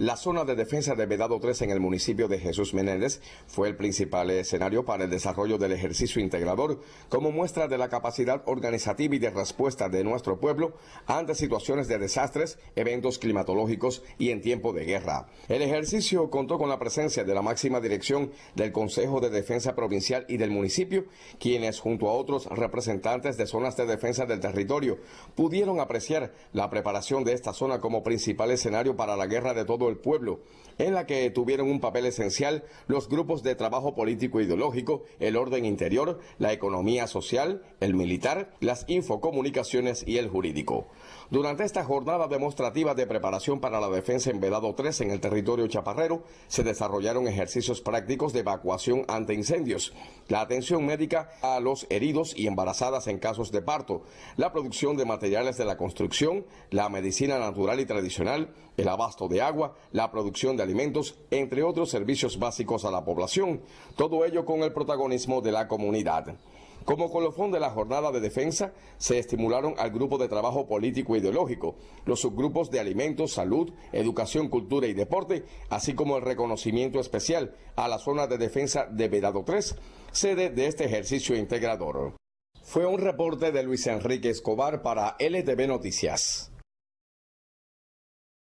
La zona de defensa de Vedado 3 en el municipio de Jesús Menéndez fue el principal escenario para el desarrollo del ejercicio integrador como muestra de la capacidad organizativa y de respuesta de nuestro pueblo ante situaciones de desastres, eventos climatológicos y en tiempo de guerra. El ejercicio contó con la presencia de la máxima dirección del Consejo de Defensa Provincial y del municipio, quienes junto a otros representantes de zonas de defensa del territorio pudieron apreciar la preparación de esta zona como principal escenario para la guerra de todo el el pueblo, en la que tuvieron un papel esencial los grupos de trabajo político e ideológico, el orden interior, la economía social, el militar, las infocomunicaciones y el jurídico. Durante esta jornada demostrativa de preparación para la defensa en Vedado 3 en el territorio chaparrero, se desarrollaron ejercicios prácticos de evacuación ante incendios, la atención médica a los heridos y embarazadas en casos de parto, la producción de materiales de la construcción, la medicina natural y tradicional, el abasto de agua, la producción de alimentos, entre otros servicios básicos a la población, todo ello con el protagonismo de la comunidad. Como colofón de la jornada de defensa, se estimularon al grupo de trabajo político e ideológico, los subgrupos de alimentos, salud, educación, cultura y deporte, así como el reconocimiento especial a la zona de defensa de Vedado 3, sede de este ejercicio integrador. Fue un reporte de Luis Enrique Escobar para LTV Noticias.